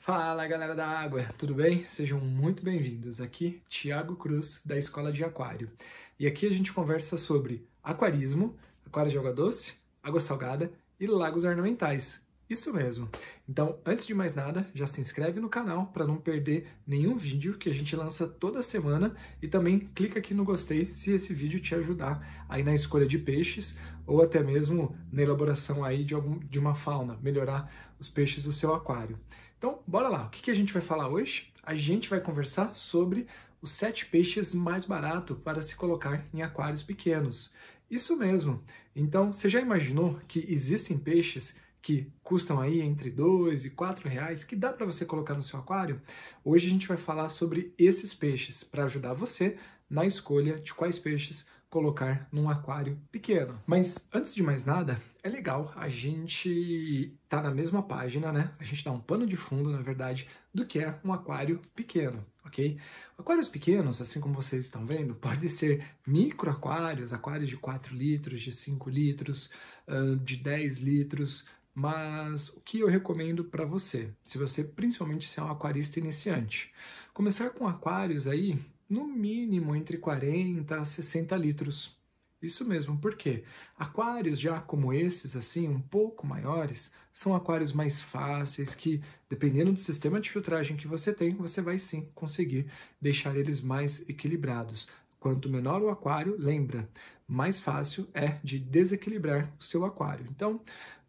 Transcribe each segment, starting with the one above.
Fala galera da água, tudo bem? Sejam muito bem-vindos. Aqui Tiago Cruz da Escola de Aquário. E aqui a gente conversa sobre aquarismo, aquário de água doce, água salgada e lagos ornamentais. Isso mesmo. Então, antes de mais nada, já se inscreve no canal para não perder nenhum vídeo que a gente lança toda semana e também clica aqui no gostei se esse vídeo te ajudar aí na escolha de peixes ou até mesmo na elaboração aí de, algum, de uma fauna, melhorar os peixes do seu aquário. Então, bora lá. O que, que a gente vai falar hoje? A gente vai conversar sobre os sete peixes mais barato para se colocar em aquários pequenos. Isso mesmo. Então, você já imaginou que existem peixes que custam aí entre 2 e 4 reais, que dá para você colocar no seu aquário? Hoje a gente vai falar sobre esses peixes para ajudar você na escolha de quais peixes colocar num aquário pequeno. Mas antes de mais nada, é legal a gente tá na mesma página, né? A gente dá um pano de fundo, na verdade, do que é um aquário pequeno, ok? Aquários pequenos, assim como vocês estão vendo, podem ser micro aquários de 4 litros, de 5 litros, ah, de 10 litros, mas o que eu recomendo para você, se você principalmente se é um aquarista iniciante, começar com aquários aí no mínimo entre 40 a 60 litros. Isso mesmo, porque aquários já como esses, assim, um pouco maiores, são aquários mais fáceis que, dependendo do sistema de filtragem que você tem, você vai sim conseguir deixar eles mais equilibrados. Quanto menor o aquário, lembra, mais fácil é de desequilibrar o seu aquário. Então,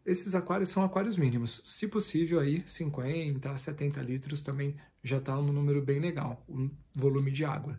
esses aquários são aquários mínimos. Se possível, aí 50 70 litros também já está um número bem legal, o um volume de água.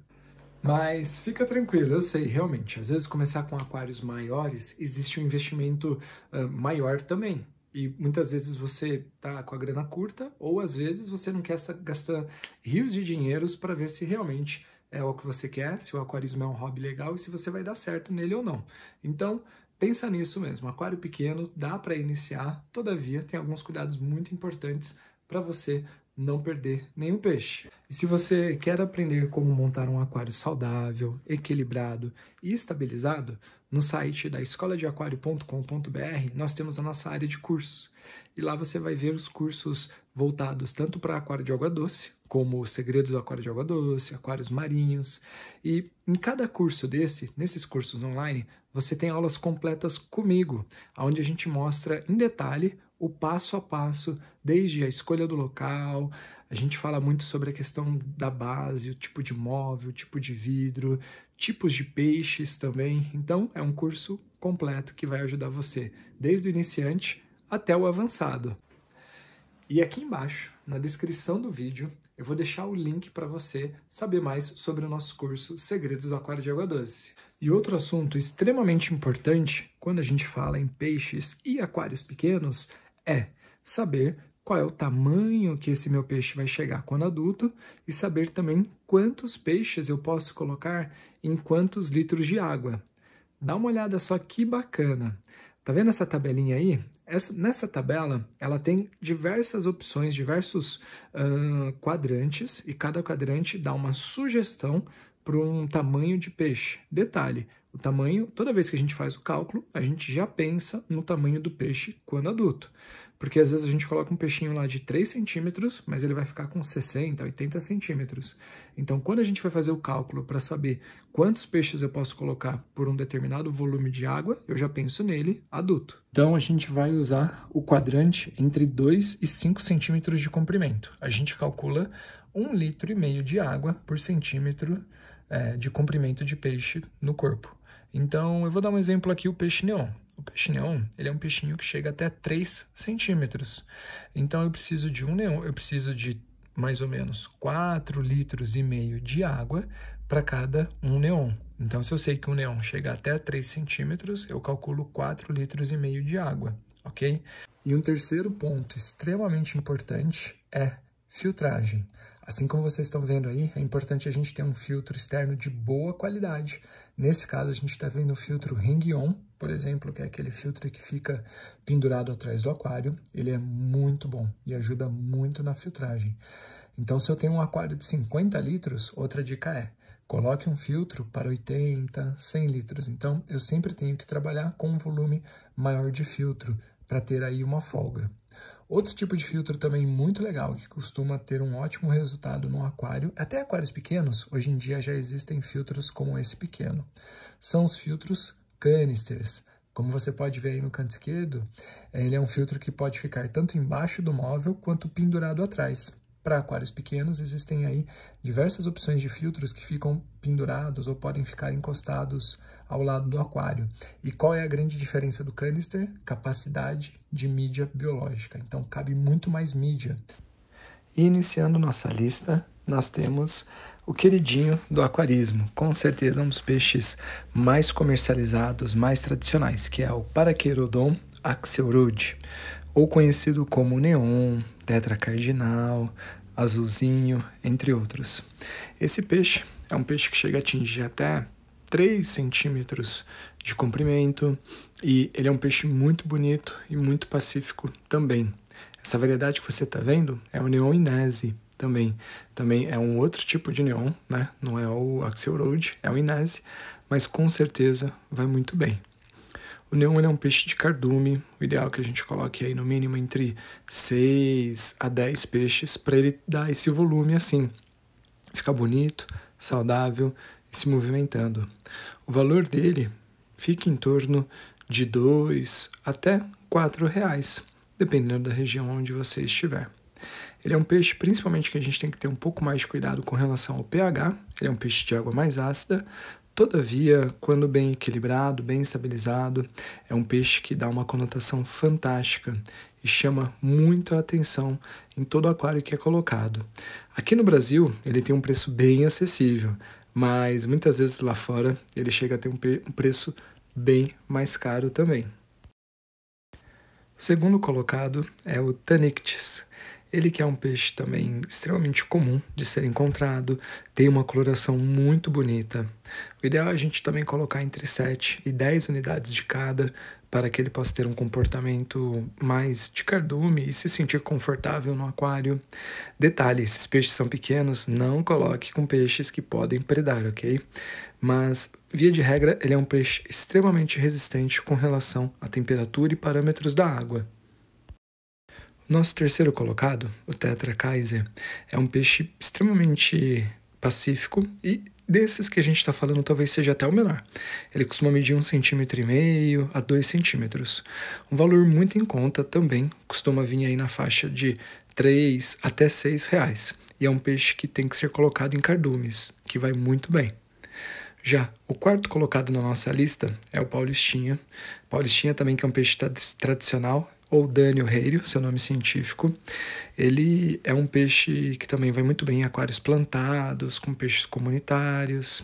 Mas fica tranquilo, eu sei, realmente. Às vezes, começar com aquários maiores, existe um investimento uh, maior também. E muitas vezes você está com a grana curta, ou às vezes você não quer gastar rios de dinheiros para ver se realmente é o que você quer, se o aquarismo é um hobby legal e se você vai dar certo nele ou não. Então, pensa nisso mesmo. Aquário pequeno dá para iniciar, todavia tem alguns cuidados muito importantes para você não perder nenhum peixe. E se você quer aprender como montar um aquário saudável, equilibrado e estabilizado, no site da escoladeaquario.com.br nós temos a nossa área de cursos. E lá você vai ver os cursos voltados tanto para aquário de água doce, como os segredos do aquário de água doce, aquários marinhos. E em cada curso desse, nesses cursos online, você tem aulas completas comigo, onde a gente mostra em detalhe o passo a passo, desde a escolha do local, a gente fala muito sobre a questão da base, o tipo de móvel, o tipo de vidro, tipos de peixes também. Então, é um curso completo que vai ajudar você, desde o iniciante até o avançado. E aqui embaixo, na descrição do vídeo, eu vou deixar o link para você saber mais sobre o nosso curso Segredos do Aquário de Água Doce. E outro assunto extremamente importante quando a gente fala em peixes e aquários pequenos é saber qual é o tamanho que esse meu peixe vai chegar quando adulto e saber também quantos peixes eu posso colocar em quantos litros de água. Dá uma olhada só que bacana. Tá vendo essa tabelinha aí? Essa, nessa tabela, ela tem diversas opções, diversos uh, quadrantes, e cada quadrante dá uma sugestão para um tamanho de peixe. Detalhe, o tamanho, toda vez que a gente faz o cálculo, a gente já pensa no tamanho do peixe quando adulto. Porque às vezes a gente coloca um peixinho lá de 3 centímetros, mas ele vai ficar com 60, 80 centímetros. Então, quando a gente vai fazer o cálculo para saber quantos peixes eu posso colocar por um determinado volume de água, eu já penso nele adulto. Então, a gente vai usar o quadrante entre 2 e 5 centímetros de comprimento. A gente calcula 1,5 um litro e meio de água por centímetro é, de comprimento de peixe no corpo. Então, eu vou dar um exemplo aqui, o peixe neon. O peixe neon, ele é um peixinho que chega até 3 centímetros. Então eu preciso de um neon, eu preciso de mais ou menos 4 litros e meio de água para cada um neon. Então, se eu sei que um neon chega até 3 centímetros, eu calculo 4 litros e meio de água, ok? E um terceiro ponto extremamente importante é filtragem. Assim como vocês estão vendo aí, é importante a gente ter um filtro externo de boa qualidade. Nesse caso, a gente está vendo o filtro Ring On, por exemplo, que é aquele filtro que fica pendurado atrás do aquário. Ele é muito bom e ajuda muito na filtragem. Então, se eu tenho um aquário de 50 litros, outra dica é, coloque um filtro para 80, 100 litros. Então, eu sempre tenho que trabalhar com um volume maior de filtro para ter aí uma folga. Outro tipo de filtro também muito legal, que costuma ter um ótimo resultado no aquário, até aquários pequenos, hoje em dia já existem filtros como esse pequeno. São os filtros canisters. Como você pode ver aí no canto esquerdo, ele é um filtro que pode ficar tanto embaixo do móvel quanto pendurado atrás. Para aquários pequenos, existem aí diversas opções de filtros que ficam pendurados ou podem ficar encostados ao lado do aquário. E qual é a grande diferença do canister? Capacidade de mídia biológica. Então cabe muito mais mídia. E iniciando nossa lista, nós temos o queridinho do aquarismo, com certeza um dos peixes mais comercializados, mais tradicionais, que é o Paraquerodon axelrude, ou conhecido como neon, tetracardinal, azulzinho, entre outros. Esse peixe é um peixe que chega a atingir até 3 centímetros de comprimento e ele é um peixe muito bonito e muito pacífico também. Essa variedade que você está vendo é o Neon Inese também. Também é um outro tipo de neon, né? Não é o Axel Road, é o Inese, mas com certeza vai muito bem. O neon é um peixe de cardume, o ideal é que a gente coloque aí no mínimo entre 6 a 10 peixes para ele dar esse volume assim. Ficar bonito, saudável e se movimentando. O valor dele fica em torno de dois até quatro reais, dependendo da região onde você estiver. Ele é um peixe, principalmente, que a gente tem que ter um pouco mais de cuidado com relação ao pH. Ele é um peixe de água mais ácida. Todavia, quando bem equilibrado, bem estabilizado, é um peixe que dá uma conotação fantástica e chama muito a atenção em todo aquário que é colocado. Aqui no Brasil, ele tem um preço bem acessível, mas muitas vezes lá fora ele chega a ter um, um preço bem mais caro também. O segundo colocado é o Tanictis. Ele que é um peixe também extremamente comum de ser encontrado, tem uma coloração muito bonita. O ideal é a gente também colocar entre 7 e 10 unidades de cada, para que ele possa ter um comportamento mais de cardume e se sentir confortável no aquário. Detalhe: esses peixes são pequenos, não coloque com peixes que podem predar, ok? Mas, via de regra, ele é um peixe extremamente resistente com relação à temperatura e parâmetros da água. Nosso terceiro colocado, o Tetra Kaiser, é um peixe extremamente pacífico e desses que a gente está falando talvez seja até o menor. Ele costuma medir um centímetro e meio a 2 centímetros. Um valor muito em conta também, costuma vir aí na faixa de 3 até 6 reais. E é um peixe que tem que ser colocado em cardumes, que vai muito bem. Já o quarto colocado na nossa lista é o Paulistinha. Paulistinha também que é um peixe tradicional, ou Daniel Reiro, seu nome científico. Ele é um peixe que também vai muito bem em aquários plantados, com peixes comunitários.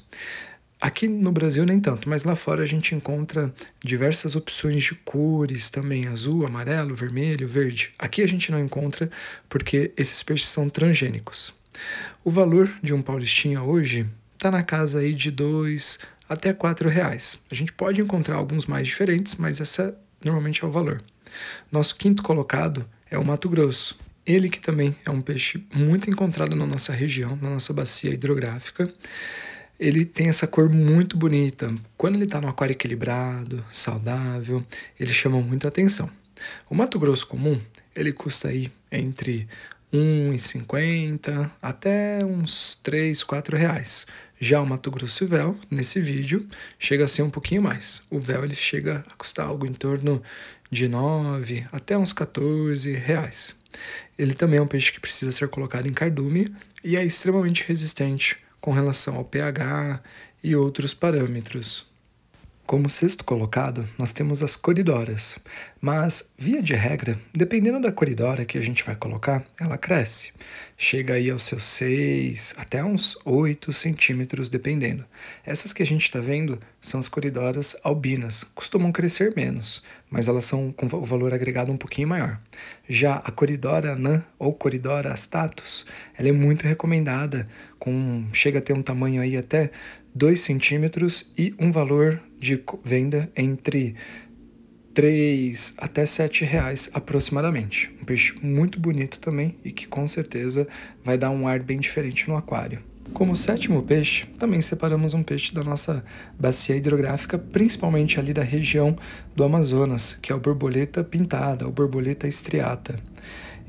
Aqui no Brasil nem tanto, mas lá fora a gente encontra diversas opções de cores também, azul, amarelo, vermelho, verde. Aqui a gente não encontra porque esses peixes são transgênicos. O valor de um paulistinha hoje está na casa aí de dois até quatro reais. A gente pode encontrar alguns mais diferentes, mas essa normalmente é o valor. Nosso quinto colocado é o Mato Grosso. Ele que também é um peixe muito encontrado na nossa região, na nossa bacia hidrográfica. Ele tem essa cor muito bonita. Quando ele está no aquário equilibrado, saudável, ele chama muita atenção. O Mato Grosso comum, ele custa aí entre 1,50 até uns 3, 4 reais. Já o Mato Grosso e Véu, nesse vídeo, chega a ser um pouquinho mais. O Véu ele chega a custar algo em torno de 9 até uns 14 reais. Ele também é um peixe que precisa ser colocado em cardume e é extremamente resistente com relação ao pH e outros parâmetros. Como sexto colocado, nós temos as coridoras, mas, via de regra, dependendo da coridora que a gente vai colocar, ela cresce. Chega aí aos seus 6 até uns 8 centímetros, dependendo. Essas que a gente está vendo são as coridoras albinas, costumam crescer menos, mas elas são com o valor agregado um pouquinho maior. Já a coridora anã ou coridora status, ela é muito recomendada, com chega a ter um tamanho aí até 2 centímetros e um valor de venda entre 3 até 7 reais aproximadamente. Um peixe muito bonito também e que com certeza vai dar um ar bem diferente no aquário. Como sétimo peixe, também separamos um peixe da nossa bacia hidrográfica, principalmente ali da região do Amazonas, que é o borboleta pintada, ou borboleta estriata.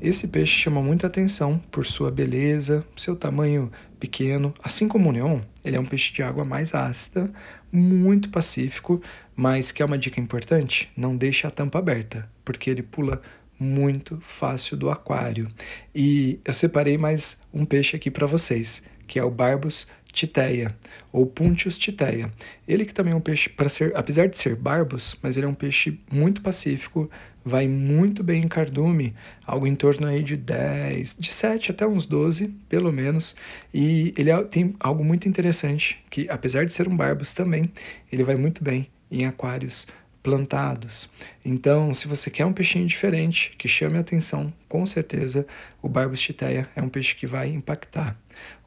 Esse peixe chama muita atenção por sua beleza, seu tamanho pequeno, assim como o neon, ele é um peixe de água mais ácida, muito pacífico, mas que é uma dica importante, não deixe a tampa aberta, porque ele pula muito fácil do aquário. E eu separei mais um peixe aqui para vocês, que é o Barbus Titeia, ou Puntius titeia. Ele que também é um peixe, para ser, apesar de ser barbos, mas ele é um peixe muito pacífico, vai muito bem em cardume, algo em torno aí de 10, de 7 até uns 12, pelo menos. E ele é, tem algo muito interessante, que apesar de ser um barbos também, ele vai muito bem em aquários, plantados. Então, se você quer um peixinho diferente, que chame a atenção, com certeza o Barbus titeia é um peixe que vai impactar.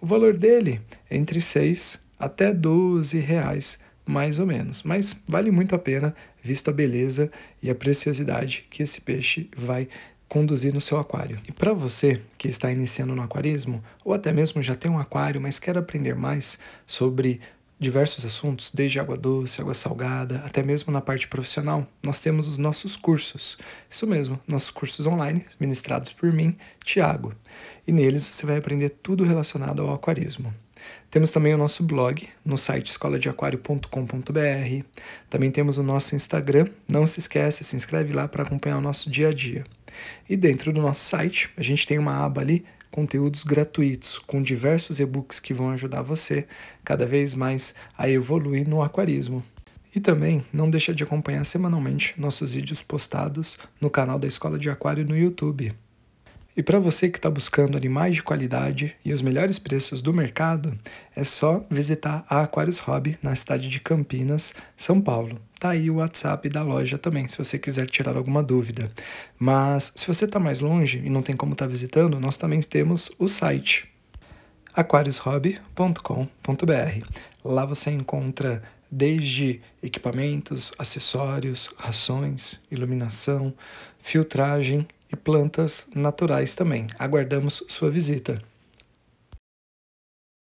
O valor dele é entre 6 até 12 reais, mais ou menos, mas vale muito a pena, visto a beleza e a preciosidade que esse peixe vai conduzir no seu aquário. E para você que está iniciando no aquarismo, ou até mesmo já tem um aquário, mas quer aprender mais sobre diversos assuntos, desde água doce, água salgada, até mesmo na parte profissional, nós temos os nossos cursos. Isso mesmo, nossos cursos online, ministrados por mim, Tiago. E neles você vai aprender tudo relacionado ao aquarismo. Temos também o nosso blog no site escoladeaquario.com.br. Também temos o nosso Instagram. Não se esqueça, se inscreve lá para acompanhar o nosso dia a dia. E dentro do nosso site, a gente tem uma aba ali conteúdos gratuitos com diversos e-books que vão ajudar você cada vez mais a evoluir no aquarismo. E também não deixa de acompanhar semanalmente nossos vídeos postados no canal da Escola de Aquário no YouTube. E para você que está buscando animais de qualidade e os melhores preços do mercado, é só visitar a Aquarius Hobby na cidade de Campinas, São Paulo. Tá aí o WhatsApp da loja também, se você quiser tirar alguma dúvida. Mas se você está mais longe e não tem como estar tá visitando, nós também temos o site aquariushobby.com.br. Lá você encontra desde equipamentos, acessórios, rações, iluminação, filtragem e plantas naturais também. Aguardamos sua visita.